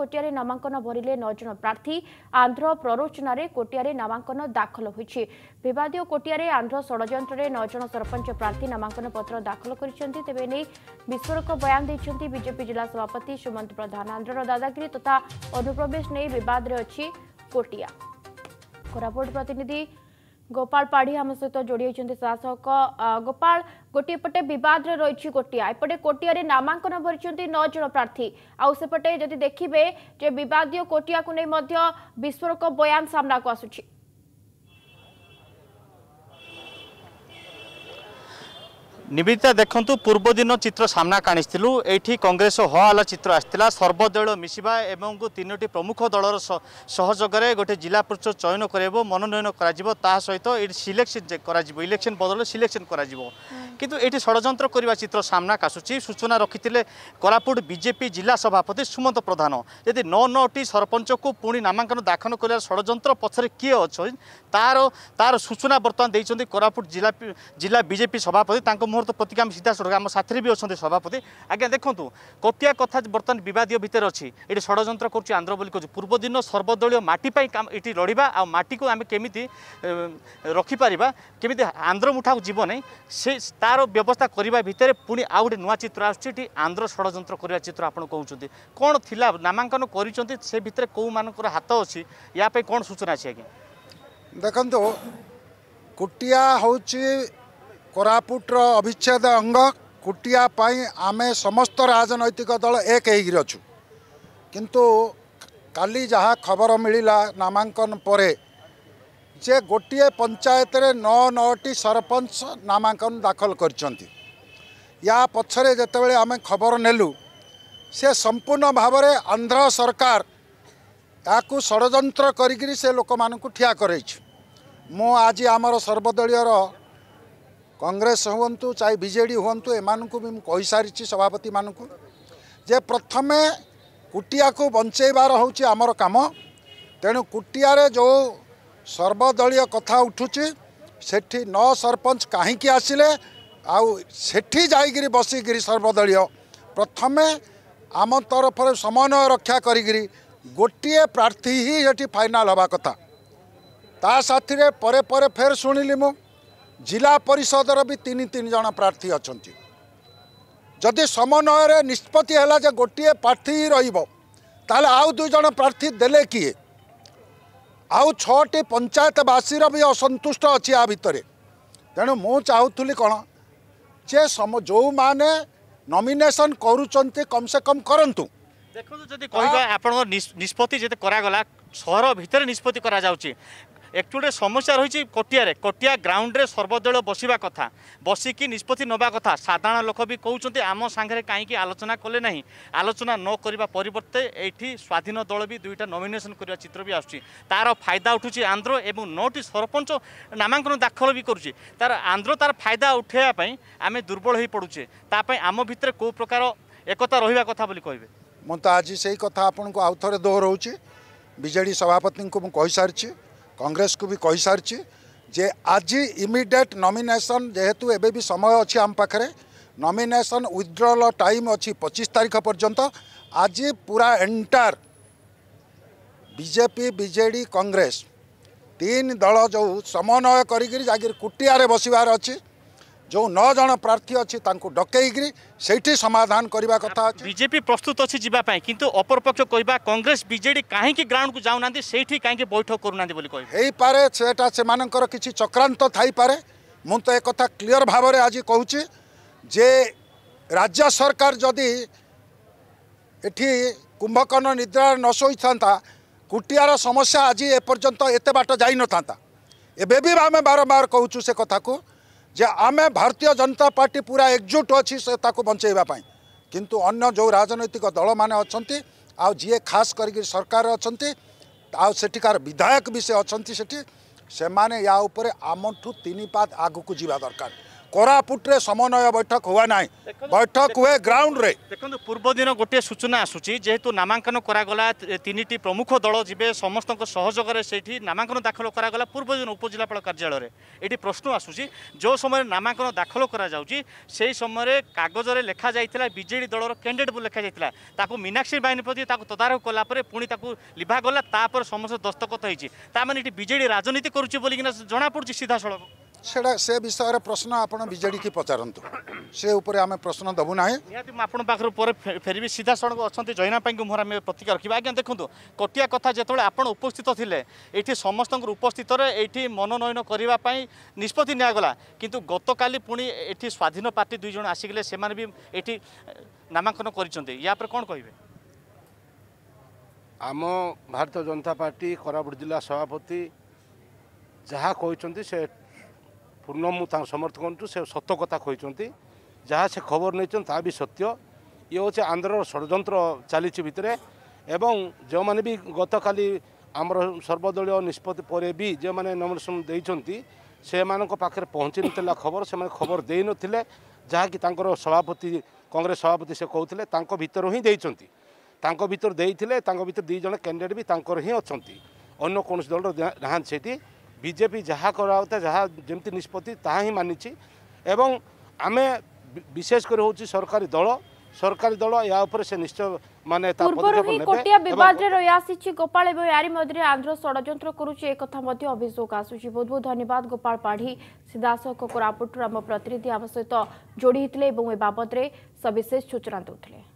କୋଟିଆରେ ନାମାଙ୍କନ ଭରିଲେ ନଅ ଜଣ ପ୍ରାର୍ଥୀ ଆନ୍ଧ୍ର ପ୍ରରୋଚନାରେ କୋଟିଆରେ ନାମାଙ୍କନ ଦାଖଲ ହୋଇଛି ବିବାଦୀୟ କୋଟିଆରେ ଆନ୍ଧ୍ର ଷଡ଼ଯନ୍ତ୍ରରେ ନଅ ଜଣ ସରପଞ୍ଚ ପ୍ରାର୍ଥୀ ନାମାଙ୍କନ ପତ୍ର ଦାଖଲ କରିଛନ୍ତି ତେବେ ଏନେଇ ବିସ୍ଫୋରକ ବୟାନ ଦେଇଛନ୍ତି ବିଜେପି ଜିଲ୍ଲା ସଭାପତି ସୁମନ୍ତ ପ୍ରଧାନ ଆନ୍ଧ୍ରର ଦାଦାଗିରି ତଥା ଅନୁପ୍ରବେଶ ନେଇ ବିବାଦରେ ଅଛି ଗୋପାଳ ପାଢ଼ୀ ଆମ ସହିତ ଯୋଡ଼ି ହୋଇଛନ୍ତି ଶାସକ ଗୋପାଳ ଗୋଟିଏ ପଟେ ବିବାଦରେ ରହିଛି କୋଟିଆ ଏପଟେ କୋଟିଆରେ ନାମାଙ୍କନ ଭରିଛନ୍ତି ନଅ ଜଣ ପ୍ରାର୍ଥୀ ଆଉ ସେପଟେ ଯଦି ଦେଖିବେ ଯେ ବିବାଦୀୟ କୋଟିଆକୁ ନେଇ ମଧ୍ୟ ବିସ୍ଫୋରକ ବୟାନ ସାମ୍ନାକୁ ଆସୁଛି ନିବିତା ଦେଖନ୍ତୁ ପୂର୍ବ ଦିନ ଚିତ୍ର ସାମ୍ନାକୁ ଆଣିଥିଲୁ ଏଇଠି କଂଗ୍ରେସ ଓ ହଆଲ ଚିତ୍ର ଆସିଥିଲା ସର୍ବଦଳୀୟ ମିଶିବା ଏବଂ ତିନୋଟି ପ୍ରମୁଖ ଦଳର ସହଯୋଗରେ ଗୋଟିଏ ଜିଲ୍ଲା ପରିଷଦ ଚୟନ କରାଇବ ମନୋନୟନ କରାଯିବ ତା ସହିତ ଏଇଠି ସିଲେକ୍ସନ୍ କରାଯିବ ଇଲେକ୍ସନ୍ ବଦଳରେ ସିଲେକ୍ସନ୍ କରାଯିବ କିନ୍ତୁ ଏଠି ଷଡ଼ଯନ୍ତ୍ର କରିବା ଚିତ୍ର ସାମ୍ନାକୁ ଆସୁଛି ସୂଚନା ରଖିଥିଲେ କୋରାପୁଟ ବିଜେପି ଜିଲ୍ଲା ସଭାପତି ସୁମନ୍ତ ପ୍ରଧାନ ଯଦି ନଅ ନଅଟି ସରପଞ୍ଚକୁ ପୁଣି ନାମାଙ୍କନ ଦାଖଲ କରିବାର ଷଡ଼ଯନ୍ତ୍ର ପଛରେ କିଏ ଅଛନ୍ତି ତାର ତାର ସୂଚନା ବର୍ତ୍ତମାନ ଦେଇଛନ୍ତି କୋରାପୁଟ ଜିଲ୍ଲା ଜିଲ୍ଲା ବିଜେପି ସଭାପତି ତାଙ୍କ ମୁହୂର୍ତ୍ତ ପ୍ରତିକା ଆମେ ସିଧାସଳଖ ଆମ ସାଥିରେ ବି ଅଛନ୍ତି ସଭାପତି ଆଜ୍ଞା ଦେଖନ୍ତୁ କଟିଆ କଥା ବର୍ତ୍ତମାନ ବିବାଦୀୟ ଭିତରେ ଅଛି ଏଠି ଷଡ଼ଯନ୍ତ୍ର କରୁଛି ଆନ୍ଧ୍ର ବୋଲି କହୁଛି ପୂର୍ବଦିନ ସର୍ବଦଳୀୟ ମାଟି ପାଇଁ ଏଠି ଲଢ଼ିବା ଆଉ ମାଟିକୁ ଆମେ କେମିତି ରଖିପାରିବା କେମିତି ଆନ୍ଧ୍ର ମୁଠାକୁ ଯିବ ନାହିଁ ସେ ତା ତା'ର ବ୍ୟବସ୍ଥା କରିବା ଭିତରେ ପୁଣି ଆଉ ଗୋଟେ ନୂଆ ଚିତ୍ର ଆସୁଛି ଏଠି ଆନ୍ଧ୍ର ଷଡ଼ଯନ୍ତ୍ର କରିବା ଚିତ୍ର ଆପଣ କହୁଛନ୍ତି କ'ଣ ଥିଲା ନାମାଙ୍କନ କରିଛନ୍ତି ସେ ଭିତରେ କେଉଁମାନଙ୍କର ହାତ ଅଛି ୟା ପାଇଁ କ'ଣ ସୂଚନା ଅଛି ଆଜ୍ଞା ଦେଖନ୍ତୁ କୁଟିଆ ହେଉଛି କୋରାପୁଟର ଅବିଚ୍ଛେଦ ଅଙ୍ଗ କୁଟିଆ ପାଇଁ ଆମେ ସମସ୍ତ ରାଜନୈତିକ ଦଳ ଏକ ହେଇକିରି ଅଛୁ କିନ୍ତୁ କାଲି ଯାହା ଖବର ମିଳିଲା ନାମାଙ୍କନ ପରେ ଯେ ଗୋଟିଏ ପଞ୍ଚାୟତରେ ନଅ ନଅଟି ସରପଞ୍ଚ ନାମାଙ୍କନ ଦାଖଲ କରିଛନ୍ତି ୟା ପଛରେ ଯେତେବେଳେ ଆମେ ଖବର ନେଲୁ ସେ ସମ୍ପୂର୍ଣ୍ଣ ଭାବରେ ଆନ୍ଧ୍ର ସରକାର ଏହାକୁ ଷଡ଼ଯନ୍ତ୍ର କରିକିରି ସେ ଲୋକମାନଙ୍କୁ ଠିଆ କରାଇଛି ମୁଁ ଆଜି ଆମର ସର୍ବଦଳୀୟର କଂଗ୍ରେସ ହୁଅନ୍ତୁ ଚାହେ ବିଜେଡ଼ି ହୁଅନ୍ତୁ ଏମାନଙ୍କୁ ବି ମୁଁ କହିସାରିଛି ସଭାପତିମାନଙ୍କୁ ଯେ ପ୍ରଥମେ କୁଟିଆକୁ ବଞ୍ଚେଇବାର ହେଉଛି ଆମର କାମ ତେଣୁ କୁଟିଆରେ ଯେଉଁ ସର୍ବଦଳୀୟ କଥା ଉଠୁଛି ସେଠି ନ ସରପଞ୍ଚ କାହିଁକି ଆସିଲେ ଆଉ ସେଠି ଯାଇକିରି ବସିକିରି ସର୍ବଦଳୀୟ ପ୍ରଥମେ ଆମ ତରଫରେ ସମନ୍ୱୟ ରକ୍ଷା କରିକିରି ଗୋଟିଏ ପ୍ରାର୍ଥୀ ହିଁ ସେଠି ଫାଇନାଲ୍ ହେବା କଥା ତା ସାଥିରେ ପରେ ପରେ ଫେର ଶୁଣିଲି ମୁଁ ଜିଲ୍ଲା ପରିଷଦର ବି ତିନି ତିନି ଜଣ ପ୍ରାର୍ଥୀ ଅଛନ୍ତି ଯଦି ସମନ୍ୱୟରେ ନିଷ୍ପତ୍ତି ହେଲା ଯେ ଗୋଟିଏ ପ୍ରାର୍ଥୀ ହିଁ ରହିବ ତାହେଲେ ଆଉ ଦୁଇ ଜଣ ପ୍ରାର୍ଥୀ ଦେଲେ କିଏ ଆଉ ଛଅଟି ପଞ୍ଚାୟତବାସୀର ବି ଅସନ୍ତୁଷ୍ଟ ଅଛି ଆ ଭିତରେ ତେଣୁ ମୁଁ ଚାହୁଁଥିଲି କ'ଣ ଯେ ସମ ଯେଉଁମାନେ ନମିନେସନ୍ କରୁଛନ୍ତି କମ୍ ସେ କମ୍ କରନ୍ତୁ ଦେଖନ୍ତୁ ଯଦି କହିବା ଆପଣଙ୍କ ନିଷ୍ପତ୍ତି ଯେତେ କରାଗଲା ସହର ଭିତରେ ନିଷ୍ପତ୍ତି କରାଯାଉଛି একটু গোটে সমস্যা রয়েছে কটিয়ারে কটিয়া গ্রাউন্ডে সর্বদল বসবা কথা বসিকি নিষ্পতি নেওয়া কথা সাধারণ লোক বি কৌন আম সাংরে কী আলোচনা কলে না আলোচনা ন করা পরিবর্তে এইটি স্বাধীন দল বি দুইটা নমিনেসন করা চিত্র বি আসছে তার ফাইদা উঠুছে আন্ধ্র এবং নটি সরপঞ্চ নামাঙ্কন দাখল বি করছে তার আন্ধ্র তার ফাইদা উঠাইবা আমি দুর্বল হয়ে পড়ুছে তাপাই আম কেউ প্রকার একতা রহবা কথা বলে কে মু আজ সেই কথা আপনার আউথরে দোহরছি বিজেডি সভাপতি কইসারিছি କଂଗ୍ରେସକୁ ବି କହିସାରିଛି ଯେ ଆଜି ଇମିଡ଼ିଏଟ୍ ନମିନେସନ୍ ଯେହେତୁ ଏବେ ବି ସମୟ ଅଛି ଆମ ପାଖରେ ନମିନେସନ୍ ୱିଥଡ୍ରଲ ଟାଇମ୍ ଅଛି ପଚିଶ ତାରିଖ ପର୍ଯ୍ୟନ୍ତ ଆଜି ପୁରା ଏଣ୍ଟାର୍ ବିଜେପି ବିଜେଡ଼ି କଂଗ୍ରେସ ତିନି ଦଳ ଯେଉଁ ସମନ୍ୱୟ କରିକିରି ଯାଇକିରି କୁଟିଆରେ ବସିବାର ଅଛି जो नौज प्रार्थी अच्छी डकईकरी से समाधान करने कथा अच्छे बीजेपी प्रस्तुत अच्छी जावाई कि अपरपक्ष कहवा कंग्रेस बीजेडी कहीं ग्राउंड को जाऊना से कहीं बैठक करूना पारे से कि चक्रांत थाईपे मु एक क्लीयर भाव में आज कहूँ राज्य सरकार जदि ଏଠି କୁମ୍ଭକର୍ଣ୍ଣ ନିଦ୍ରାରେ ନ ଶୋଇଥାନ୍ତା आज एपर्तंत ଆଜି बाट जा ବାଟ ଯାଇନଥାନ୍ତା भी आम बारंबार ବାରମ୍ବାର से कथा को যে ଆମେ ଭାରତୀୟ ଜନତା ପାର୍ଟି ପୁରା ଏକଜୁଟ ଅଛି ସେ ତାକୁ ବଞ୍ଚାଇବା ପାଇଁ କିନ୍ତୁ ଅନ୍ୟ ଯେଉଁ ରାଜନୈତିକ ଦଳମାନେ ଅଛନ୍ତି ଆଉ ଯିଏ ଖାସ କରିକି ସରକାର ଅଛନ୍ତି ଆଉ ସେଠିକାର ବିଧାୟକ ବି ସେ ଅଛନ୍ତି ସେଠି ସେମାନେ ୟା ଉପରେ ଆମଠୁ ତିନି ପାଦ ଆଗକୁ ଯିବା ଦରକାର କୋରାପୁଟରେ ସମନ୍ୱୟ ବୈଠକ ହୁଏ ନାହିଁ ବୈଠକ ହୁଏ ଗ୍ରାଉଣ୍ଡରେ ଦେଖନ୍ତୁ ପୂର୍ବ ଦିନ ଗୋଟିଏ ସୂଚନା ଆସୁଛି ଯେହେତୁ ନାମାଙ୍କନ କରାଗଲା ତିନିଟି ପ୍ରମୁଖ ଦଳ ଯିବେ ସମସ୍ତଙ୍କ ସହଯୋଗରେ ସେଇଠି ନାମାଙ୍କନ ଦାଖଲ କରାଗଲା ପୂର୍ବ ଦିନ ଉପଜିଲ୍ଲାପାଳ କାର୍ଯ୍ୟାଳୟରେ ଏଠି ପ୍ରଶ୍ନ ଆସୁଛି ଯେଉଁ ସମୟରେ ନାମାଙ୍କନ ଦାଖଲ କରାଯାଉଛି ସେହି ସମୟରେ କାଗଜରେ ଲେଖାଯାଇଥିଲା ବିଜେଡ଼ି ଦଳର କ୍ୟାଣ୍ଡିଡେଟ୍ ଲେଖାଯାଇଥିଲା ତାକୁ ମୀନାକ୍ଷୀ ବାହିନୀ ପ୍ରତି ତାକୁ ତଦାରଖ କଲାପରେ ପୁଣି ତାକୁ ଲିଭାଗଲା ତାପରେ ସମସ୍ତେ ଦସ୍ତଖତ ହେଇଛି ତା ମାନେ ଏଠି ବିଜେଡ଼ି ରାଜନୀତି କରୁଛି ବୋଲିକିନା ଜଣାପଡ଼ୁଛି ସିଧାସଳଖ সেটা সে বিষয়ে প্রশ্ন আপনার বিজেডি কি পচারত সে উপরে আমি প্রশ্ন দেবু না নিহতি আপনার পাখর পরে ফেরবি সিধা সড়ক অনেক জয়না পাই মোহর আমি প্রতিকা রাখবা আজ্ঞা দেখুন কটিয়া কথা যেত আপনার উপস্থিত লে এটি সমস্ত উপস্থিতর এইটি মনোনয়ন করা নিষ্পতি নিগলা কিন্তু গতকাল পুঁ এটি স্বাধীন পার্টি দুইজন আসিগলে সে এটি নামাঙ্কন করছেন ইয়াপরে কম কে ଆମ ଭାରତୀୟ ଜନତା ପାର୍ଟି କୋରାପୁଟ ଜିଲ୍ଲା ସଭାପତି ଯାହା କହିଛନ୍ତି ସେ ପୂର୍ଣ୍ଣ ମୁଁ ତାଙ୍କ ସମର୍ଥକଙ୍କଠୁ ସେ ସତ କଥା କହିଛନ୍ତି ଯାହା ସେ ଖବର ନେଇଛନ୍ତି ତାହା ବି ସତ୍ୟ ଇଏ ହେଉଛି ଆନ୍ଧ୍ରର ଷଡ଼ଯନ୍ତ୍ର ଚାଲିଛି ଭିତରେ ଏବଂ ଯେଉଁମାନେ ବି ଗତକାଲି ଆମର ସର୍ବଦଳୀୟ ନିଷ୍ପତ୍ତି ପରେ ବି ଯେଉଁମାନେ ନମିନେସନ୍ ଦେଇଛନ୍ତି ସେମାନଙ୍କ ପାଖରେ ପହଞ୍ଚି ନଥିଲା ଖବର ସେମାନେ ଖବର ଦେଇନଥିଲେ ଯାହାକି ତାଙ୍କର ସଭାପତି କଂଗ୍ରେସ ସଭାପତି ସେ କହୁଥିଲେ ତାଙ୍କ ଭିତରୁ ହିଁ ଦେଇଛନ୍ତି ତାଙ୍କ ଭିତରୁ ଦେଇଥିଲେ ତାଙ୍କ ଭିତରୁ ଦୁଇ ଜଣ କ୍ୟାଣ୍ଡିଡେଟ୍ ବି ତାଙ୍କର ହିଁ ଅଛନ୍ତି ଅନ୍ୟ କୌଣସି ଦଳର ନାହାନ୍ତି ସେଇଠି ବିଜେପି ଯାହା କରାଉଥା ଯାହା ଯେମିତି ନିଷ୍ପତ୍ତି ତାହା ହିଁ ମାନିଛି ଏବଂ ଆମେ ବିଶେଷ କରି ହେଉଛି ସରକାରୀ ଦଳ ସରକାରୀ ଦଳ ୟା ଉପରେ ସେ ନିଶ୍ଚୟ ମାନେ ତା ପଦକ୍ଷେପ ନେବେ କୋଟିଆ ବିବାଦରେ ରହି ଆସିଛି ଗୋପାଳ ଏବଂ ୟାରି ମଧ୍ୟରେ ଆନ୍ଧ୍ର ଷଡ଼ଯନ୍ତ୍ର କରୁଛି ଏ କଥା ମଧ୍ୟ ଅଭିଯୋଗ ଆସୁଛି ବହୁତ ବହୁତ ଧନ୍ୟବାଦ ଗୋପାଳ ପାଢ଼ୀ ସିଧାସଳଖ କୋରାପୁଟରୁ ଆମ ପ୍ରତିନିଧି ଆମ ସହିତ ଯୋଡ଼ି ହେଇଥିଲେ ଏବଂ ଏ ବାବଦରେ ସବିଶେଷ ସୂଚନା ଦେଉଥିଲେ